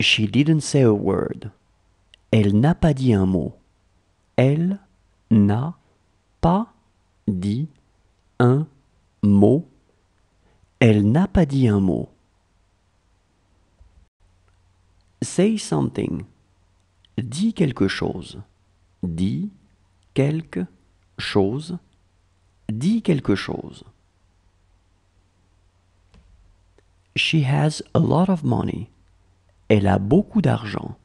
She didn't say a word. Elle n'a pas dit un mot. Elle n'a pas dit un mot. Elle n'a pas dit un mot. Say something. Dis quelque chose. Dis quelque chose. Dis quelque chose. She has a lot of money. Elle a beaucoup d'argent.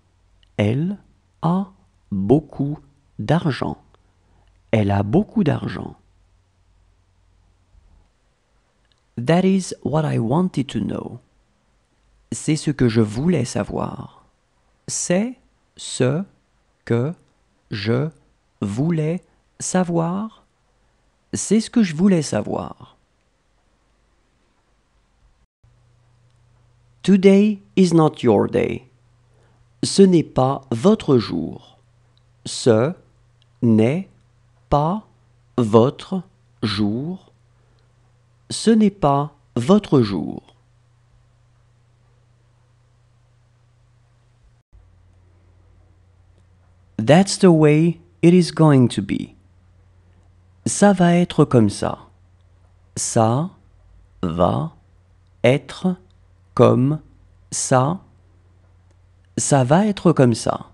Elle a beaucoup d'argent. Elle a beaucoup d'argent. That is what I wanted to know. C'est ce que je voulais savoir. C'est ce que je voulais savoir. C'est ce que je voulais savoir. Today is not your day. Ce n'est pas votre jour. Ce n'est pas votre jour. Ce n'est pas votre jour. That's the way it is going to be. Ça va être comme ça. Ça va être comme ça, ça va être comme ça.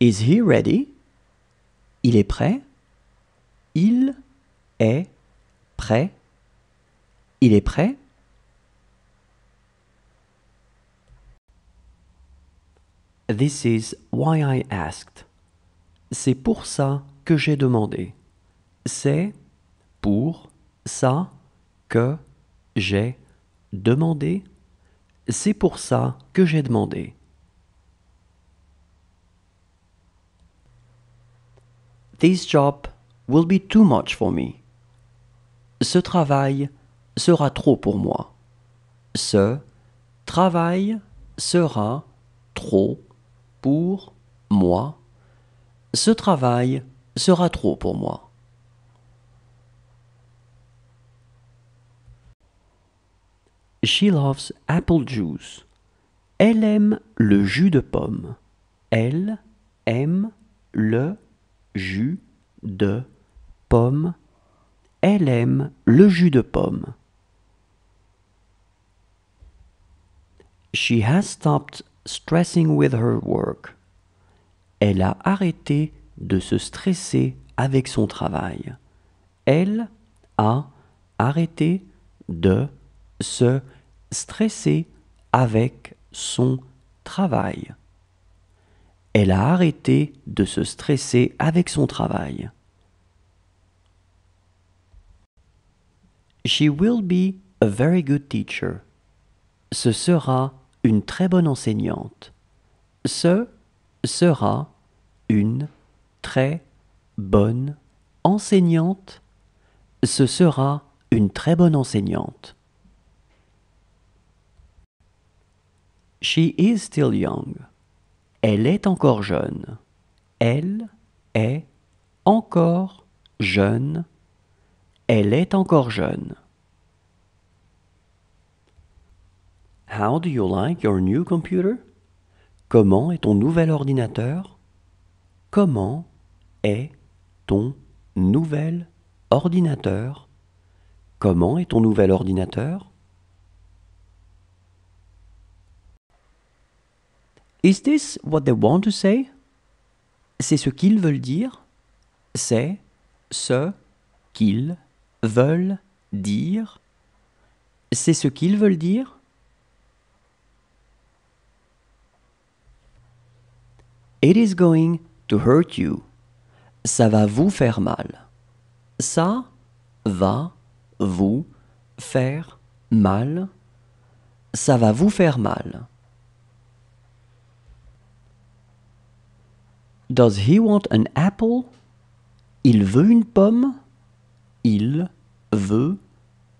Is he ready? Il est prêt. Il est prêt. Il est prêt. This is why I asked. C'est pour ça que j'ai demandé. C'est pour ça que j'ai demandé, c'est pour ça que j'ai demandé. This job will be too much for me. Ce travail sera trop pour moi. Ce travail sera trop pour moi. Ce travail sera trop pour moi. She loves apple juice. Elle aime le jus de pomme. Elle aime le jus de pomme. Elle aime le jus de pomme. She has stopped stressing with her work. Elle a arrêté de se stresser avec son travail. Elle a arrêté de se stresser avec son travail. Elle a arrêté de se stresser avec son travail. She will be a very good teacher. Ce sera une très bonne enseignante. Ce sera une très bonne enseignante. Ce sera une très bonne enseignante. She is still young. Elle est encore jeune. Elle est encore jeune. Elle est encore jeune. How do you like your new computer? Comment est ton nouvel ordinateur? Comment est ton nouvel ordinateur? Comment est ton nouvel ordinateur? Is this what they want to say? C'est ce qu'ils veulent dire. C'est ce qu'ils veulent dire. C'est ce qu'ils veulent dire. It is going to hurt you. Ça va vous faire mal. Ça va vous faire mal. Ça va vous faire mal. Does he want an apple? Il veut une pomme. Il veut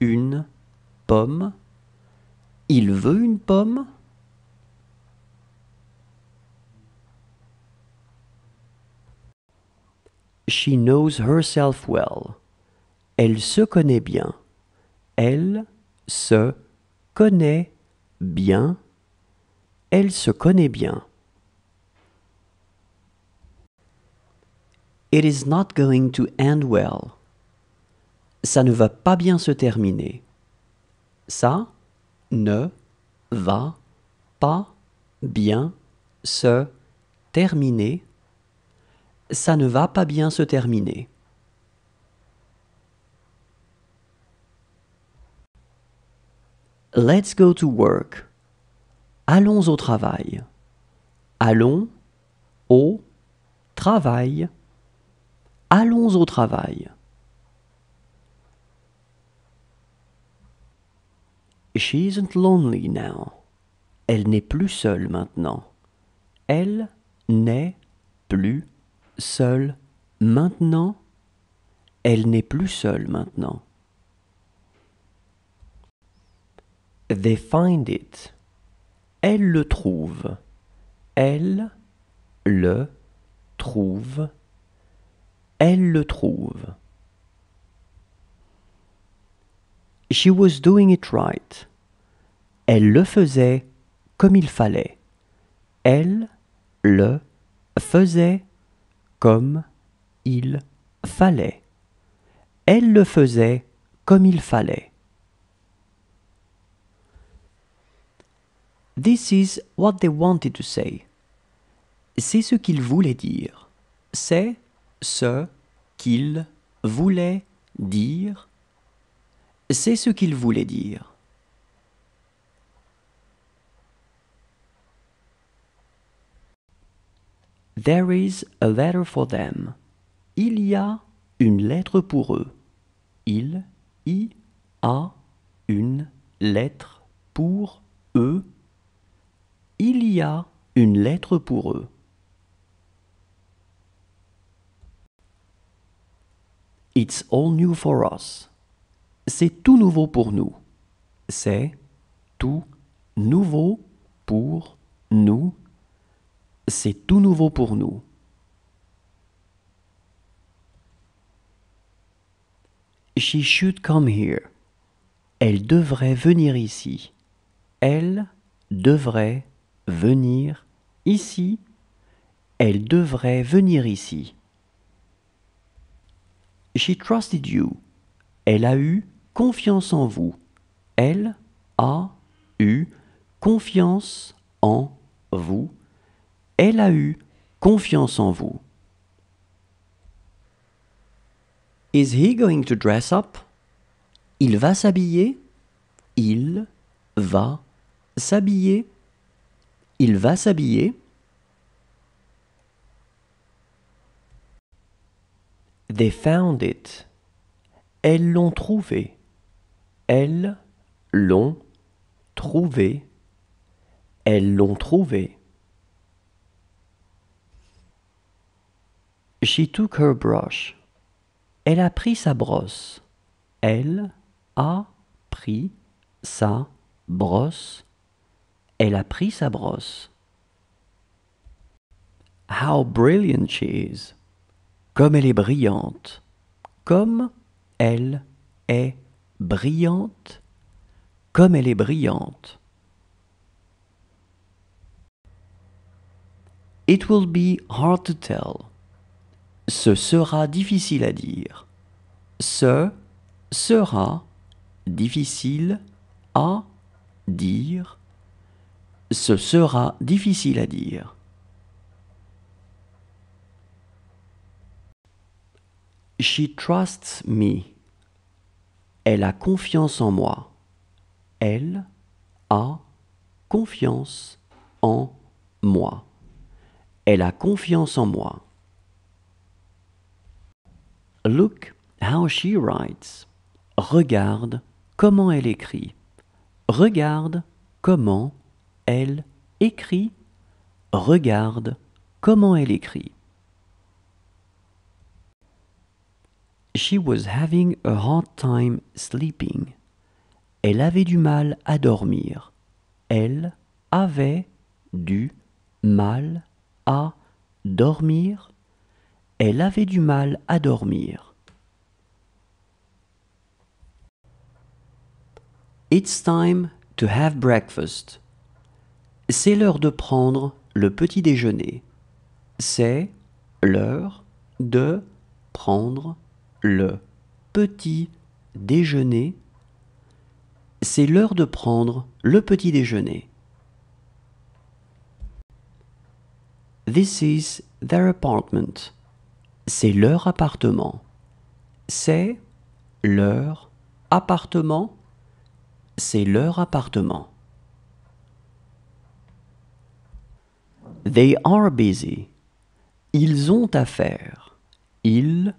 une pomme. Il veut une pomme. She knows herself well. Elle se connaît bien. Elle se connaît bien. Elle se connaît bien. It is not going to end well. Ça ne va pas bien se terminer. Ça ne va pas bien se terminer. Ça ne va pas bien se terminer. Let's go to work. Allons au travail. Allons au travail. Allons au travail. She isn't lonely now. Elle n'est plus seule maintenant. Elle n'est plus seule maintenant. Elle n'est plus seule maintenant. They find it. Elle le trouve. Elle le trouve. Elle le trouve. She was doing it right. Elle le faisait comme il fallait. Elle le faisait comme il fallait. Elle le faisait comme il fallait. This is what they wanted to say. C'est ce qu'ils voulaient dire. C'est ce qu'il voulait dire, c'est ce qu'il voulait dire. There is a letter for them. Il y a une lettre pour eux. Il y a une lettre pour eux. Il y a une lettre pour eux. It's all new for us. C'est tout nouveau pour nous. C'est tout nouveau pour nous. C'est tout nouveau pour nous. She should come here. Elle devrait venir ici. Elle devrait venir ici. Elle devrait venir ici. She trusted you. Elle a eu confiance en vous. Elle a eu confiance en vous. Elle a eu confiance en vous. Is he going to dress up? Il va s'habiller. Il va s'habiller. Il va s'habiller. They found it. Elles l'ont trouvé. Elles l'ont trouvé. Elles l'ont trouvé. She took her brush. Elle a pris sa brosse. Elle a pris sa brosse. Elle a pris sa brosse. How brilliant she is comme elle est brillante, comme elle est brillante, comme elle est brillante. It will be hard to tell. Ce sera difficile à dire. Ce sera difficile à dire. Ce sera difficile à dire. She trusts me. Elle a confiance en moi. Elle a confiance en moi. Elle a confiance en moi. Look how she writes. Regarde comment elle écrit. Regarde comment elle écrit. Regarde comment elle écrit. She was having a hard time sleeping. Elle avait du mal à dormir. Elle avait du mal à dormir. Elle avait du mal à dormir. It's time to have breakfast. C'est l'heure de prendre le petit déjeuner. C'est l'heure de prendre le petit déjeuner. C'est l'heure de prendre le petit déjeuner. This is their apartment. C'est leur appartement. C'est leur appartement. C'est leur appartement. They are busy. Ils ont affaire. Ils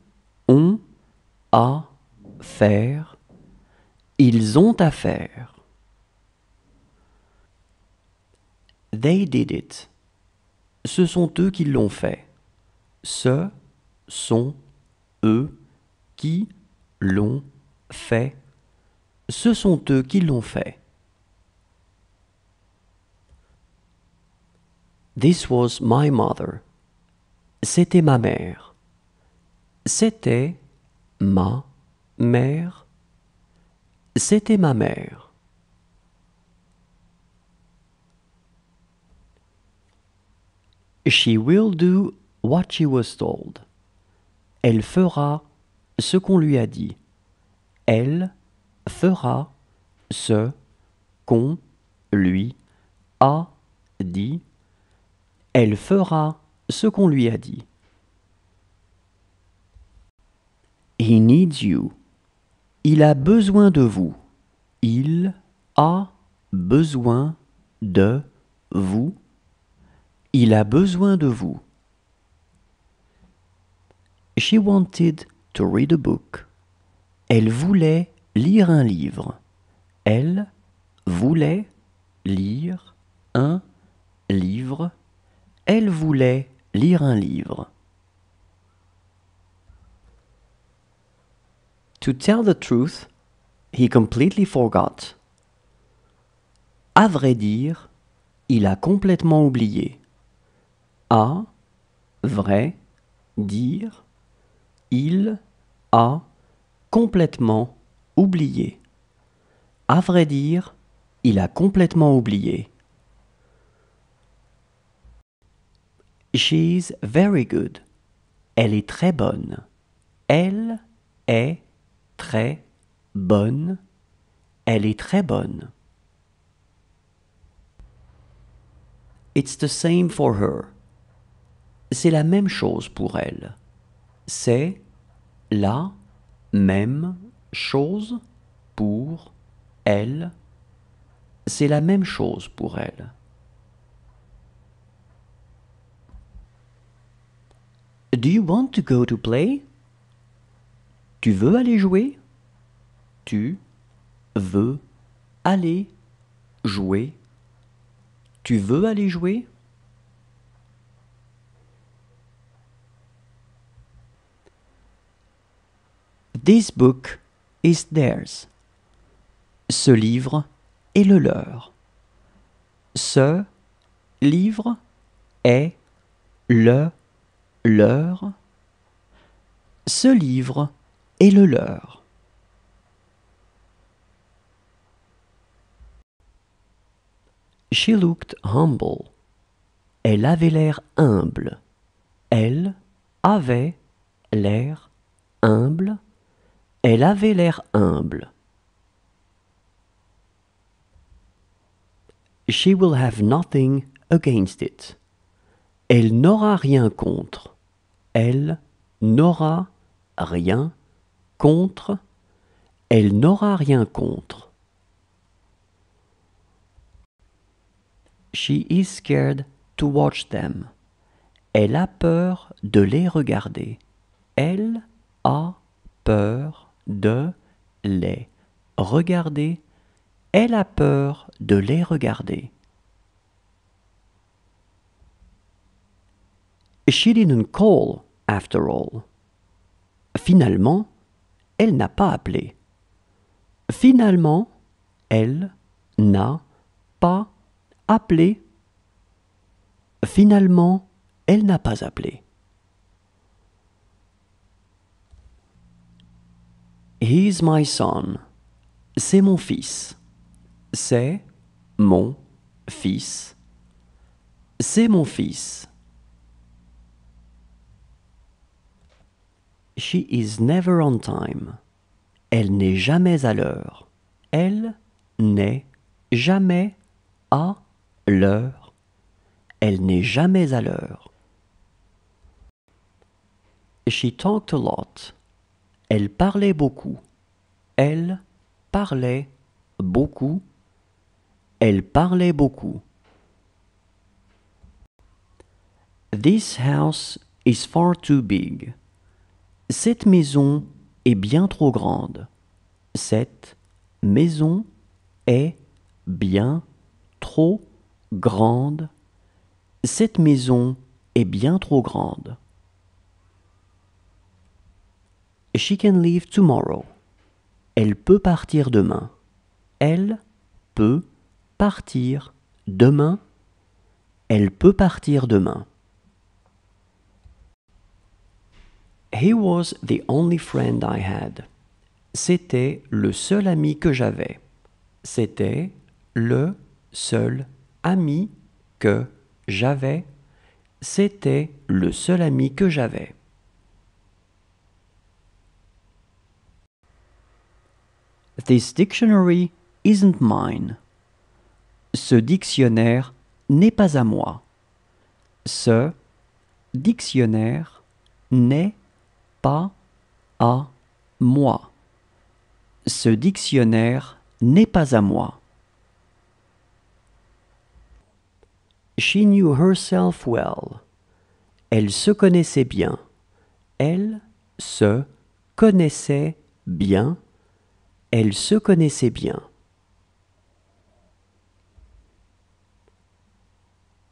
à faire, ils ont à faire. They did it. Ce sont eux qui l'ont fait. Ce sont eux qui l'ont fait. Ce sont eux qui l'ont fait. This was my mother. C'était ma mère. C'était ma mère. C'était ma mère. She will do what she was told. Elle fera ce qu'on lui a dit. Elle fera ce qu'on lui a dit. Elle fera ce qu'on lui a dit. He needs you. Il a besoin de vous. Il a besoin de vous. Il a besoin de vous. She wanted to read a book. Elle voulait lire un livre. Elle voulait lire un livre. Elle voulait lire un livre. To tell the truth, he completely forgot. À vrai dire, il a complètement oublié. À vrai dire, il a complètement oublié. À vrai dire, il a complètement oublié. She's very good. Elle est très bonne. Elle est très bonne. Elle est très bonne. It's the same for her. C'est la même chose pour elle. C'est la même chose pour elle. C'est la même chose pour elle. Do you want to go to play? Tu veux aller jouer Tu veux aller jouer Tu veux aller jouer This book is theirs. Ce livre est le leur. Ce livre est le leur. Ce livre et le leur. She looked humble. Elle avait l'air humble. Elle avait l'air humble. Elle avait l'air humble. She will have nothing against it. Elle n'aura rien contre. Elle n'aura rien contre, elle n'aura rien contre. She is scared to watch them. Elle a peur de les regarder. Elle a peur de les regarder. Elle a peur de les regarder. She didn't call, after all. Finalement, elle n'a pas appelé. Finalement, elle n'a pas appelé. Finalement, elle n'a pas appelé. He's my son. C'est mon fils. C'est mon fils. C'est mon fils. She is never on time. Elle n'est jamais à l'heure. Elle n'est jamais à l'heure. Elle n'est jamais à l'heure. She talked a lot. Elle parlait beaucoup. Elle parlait beaucoup. Elle parlait beaucoup. This house is far too big. Cette maison est bien trop grande. Cette maison est bien trop grande. Cette maison est bien trop grande. She can leave tomorrow. Elle peut partir demain. Elle peut partir demain. Elle peut partir demain. He was the only friend I had. C'était le seul ami que j'avais. C'était le seul ami que j'avais. C'était le seul ami que j'avais. This dictionary isn't mine. Ce dictionnaire n'est pas à moi. Ce dictionnaire n'est pas à moi. Ce dictionnaire n'est pas à moi. She knew herself well. Elle se connaissait bien. Elle se connaissait bien. Elle se connaissait bien.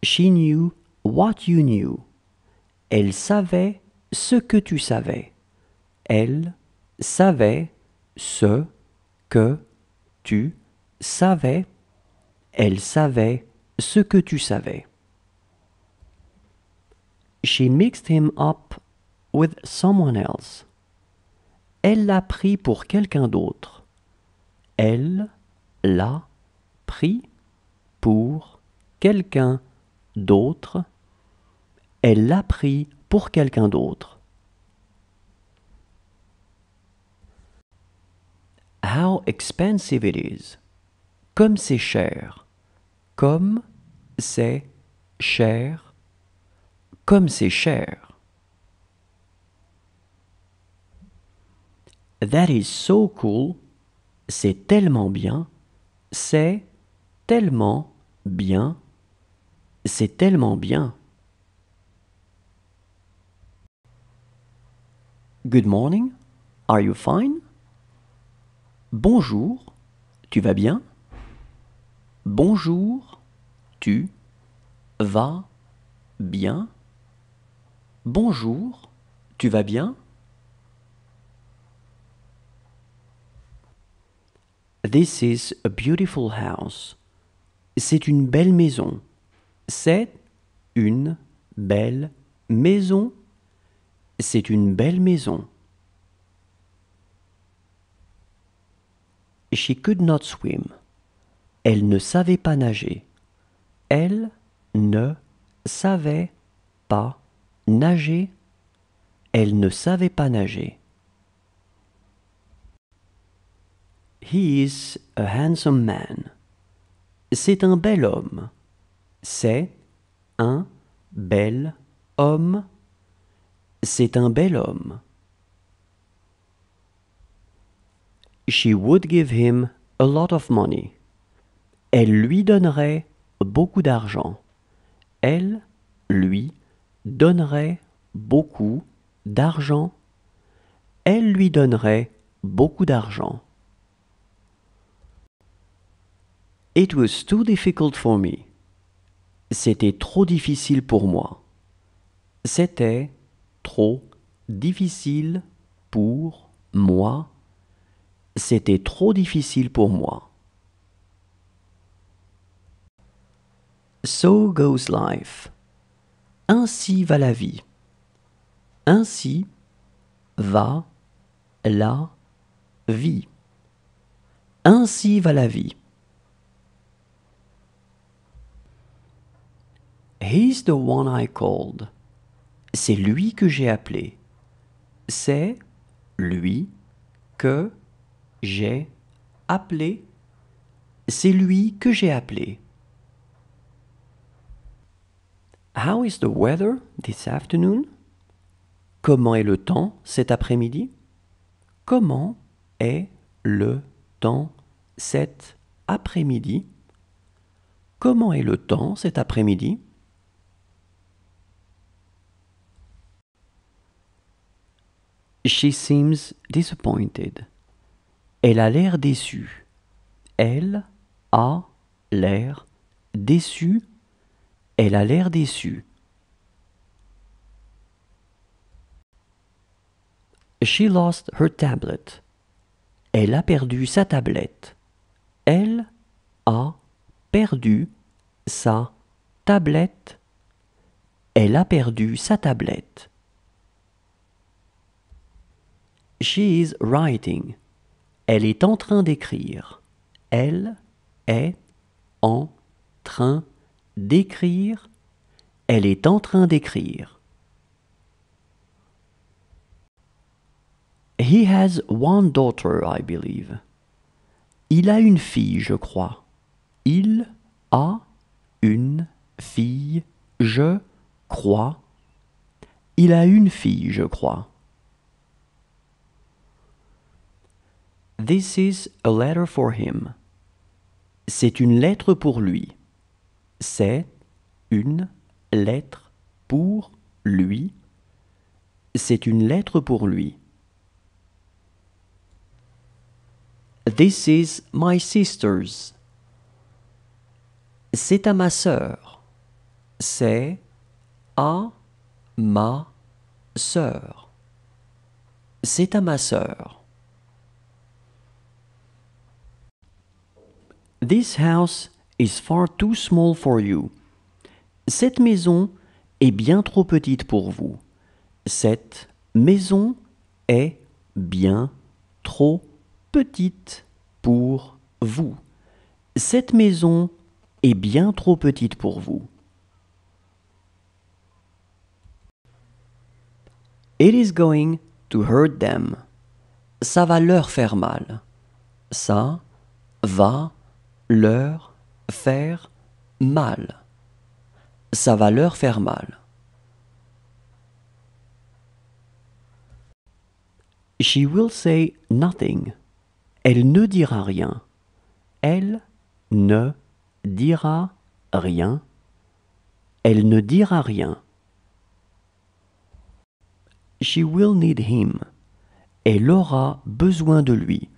She knew what you knew. Elle savait ce que tu savais. Elle savait ce que tu savais. Elle savait ce que tu savais. She mixed him up with someone else. Elle l'a pris pour quelqu'un d'autre. Elle l'a pris pour quelqu'un d'autre. Elle l'a pris pour quelqu'un d'autre. How expensive it is. Comme c'est cher. Comme c'est cher. Comme c'est cher. That is so cool. C'est tellement bien. C'est tellement bien. C'est tellement bien. Good morning. Are you fine? Bonjour. Tu vas bien? Bonjour. Tu vas bien? Bonjour. Tu vas bien? This is a beautiful house. C'est une belle maison. C'est une belle maison. C'est une belle maison. She could not swim. Elle ne savait pas nager. Elle ne savait pas nager. Elle ne savait pas nager. He is a handsome man. C'est un bel homme. C'est un bel homme. C'est un bel homme. She would give him a lot of money. Elle lui donnerait beaucoup d'argent. Elle lui donnerait beaucoup d'argent. Elle lui donnerait beaucoup d'argent. It was too difficult for me. C'était trop difficile pour moi. C'était trop difficile pour moi. C'était trop difficile pour moi. So goes life. Ainsi va la vie. Ainsi va la vie. Ainsi va la vie. He's the one I called c'est lui que j'ai appelé. C'est lui que j'ai appelé. C'est lui que j'ai appelé. How is the weather this afternoon? Comment est le temps cet après-midi? Comment est le temps cet après-midi? Comment est le temps cet après-midi? She seems disappointed. Elle a l'air déçue. Elle a l'air déçue. Elle a l'air déçue. She lost her tablet. Elle a perdu sa tablette. Elle a perdu sa tablette. Elle a perdu sa tablette. She is writing. Elle est en train d'écrire. Elle est en train d'écrire. Elle est en train d'écrire. He has one daughter, I believe. Il a une fille, je crois. Il a une fille, je crois. Il a une fille, je crois. This is a letter for him. C'est une lettre pour lui. C'est une lettre pour lui. C'est une lettre pour lui. This is my sister's. C'est à ma sœur. C'est à ma sœur. C'est à ma sœur. This house is far too small for you. Cette maison est bien trop petite pour vous. Cette maison est bien trop petite pour vous. Cette maison est bien trop petite pour vous. It is going to hurt them. Ça va leur faire mal. Ça va leur faire mal. Ça va leur faire mal. She will say nothing. Elle ne dira rien. Elle ne dira rien. Elle ne dira rien. She will need him. Elle aura besoin de lui.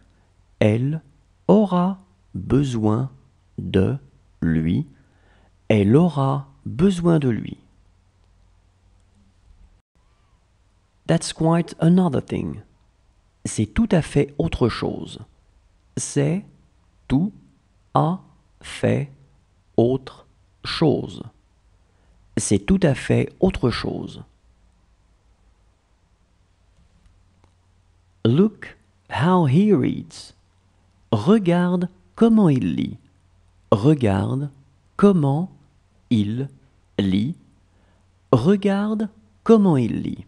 Elle aura besoin de lui. Elle aura besoin de lui. That's quite another thing. C'est tout à fait autre chose. C'est tout à fait autre chose. C'est tout à fait autre chose. Look how he reads. Regarde comment il lit. Regarde comment il lit. Regarde comment il lit.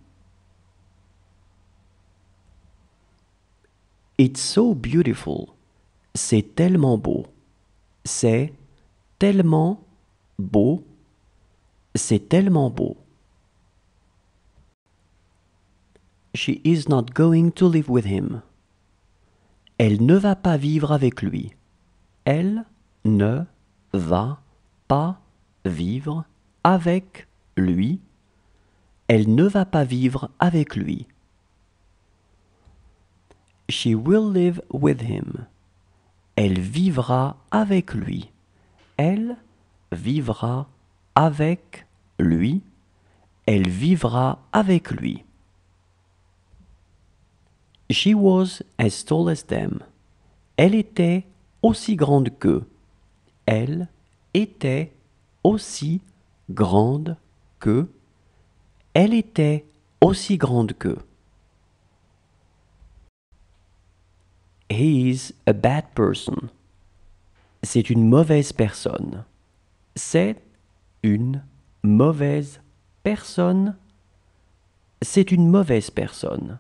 It's so beautiful. C'est tellement beau. C'est tellement beau. C'est tellement beau. She is not going to live with him. Elle ne va pas vivre avec lui elle ne va pas vivre avec lui. Elle ne va pas vivre avec lui. She will live with him. Elle vivra avec lui. Elle vivra avec lui. Elle vivra avec lui. She was as tall as them. Elle était aussi grande que. Elle était aussi grande que. Elle était aussi grande que. is a bad person. C'est une mauvaise personne. C'est une mauvaise personne. C'est une mauvaise personne.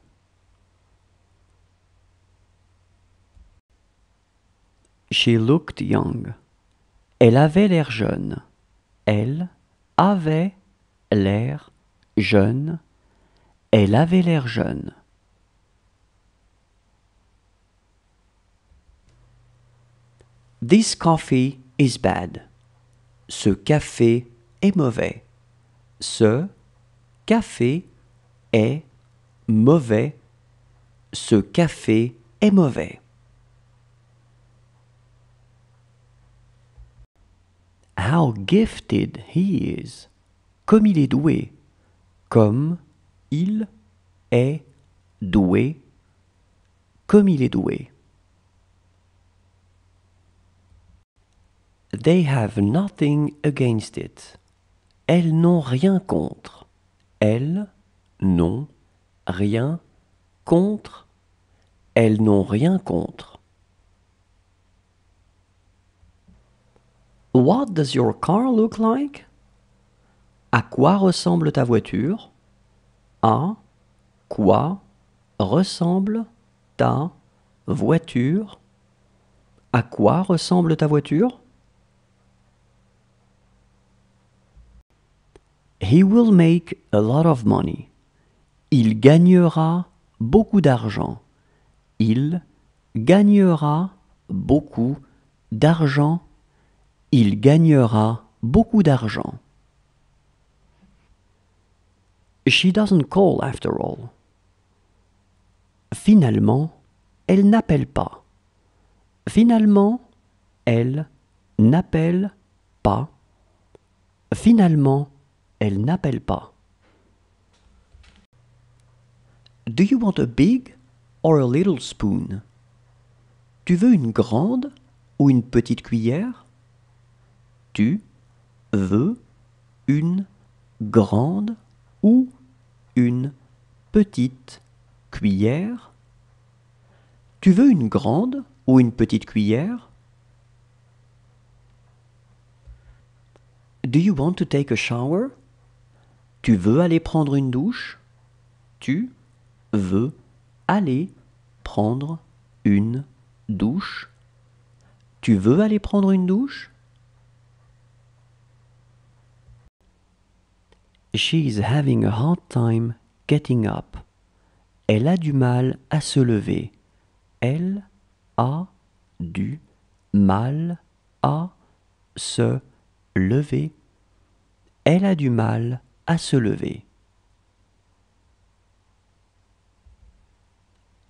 She looked young. Elle avait l'air jeune. Elle avait l'air jeune. Elle avait l'air jeune. This coffee is bad. Ce café est mauvais. Ce café est mauvais. Ce café est mauvais. How gifted he is. Comme il est doué. Comme il est doué. Comme il est doué. They have nothing against it. Elles n'ont rien contre. Elles n'ont rien contre. Elles n'ont rien contre. What does your car look like? À quoi ressemble ta voiture? À quoi ressemble ta voiture? À quoi ressemble ta voiture? He will make a lot of money. Il gagnera beaucoup d'argent. Il gagnera beaucoup d'argent il gagnera beaucoup d'argent. She doesn't call after all. Finalement, elle n'appelle pas. Finalement, elle n'appelle pas. Finalement, elle n'appelle pas. Do you want a big or a little spoon? Tu veux une grande ou une petite cuillère? Tu veux une grande ou une petite cuillère Tu veux une grande ou une petite cuillère Do you want to take a shower Tu veux aller prendre une douche Tu veux aller prendre une douche Tu veux aller prendre une douche She is having a hard time getting up. Elle a du mal à se lever. Elle a du mal à se lever. Elle a du mal à se lever.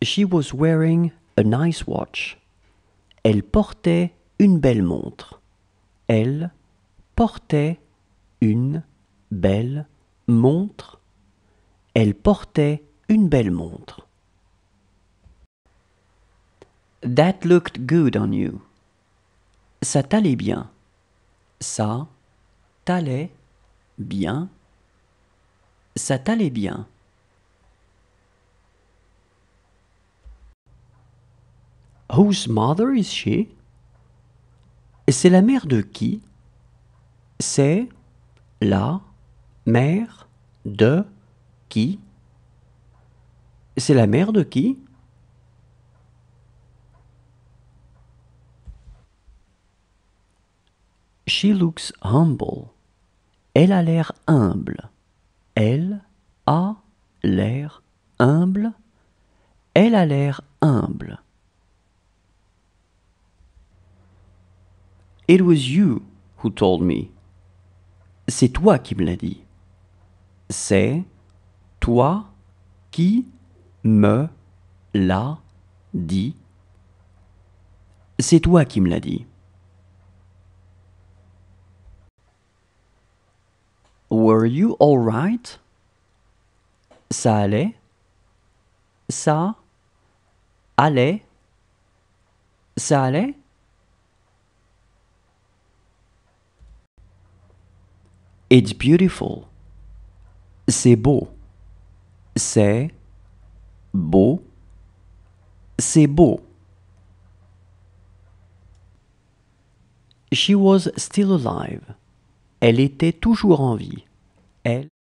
She was wearing a nice watch. Elle portait une belle montre. Elle portait une belle montre, elle portait une belle montre. That looked good on you. Ça t'allait bien. Ça t'allait bien. Ça t'allait bien. Whose mother is she? C'est la mère de qui? C'est la Mère de qui C'est la mère de qui She looks humble. Elle a l'air humble. Elle a l'air humble. Elle a l'air humble. It was you who told me. C'est toi qui me l'as dit c'est toi qui me l'a dit. C'est toi qui me l'a dit. Were you all right? Ça allait? Ça allait? Ça allait? It's beautiful. C'est beau. C'est beau. C'est beau. She was still alive. Elle était toujours en vie. Elle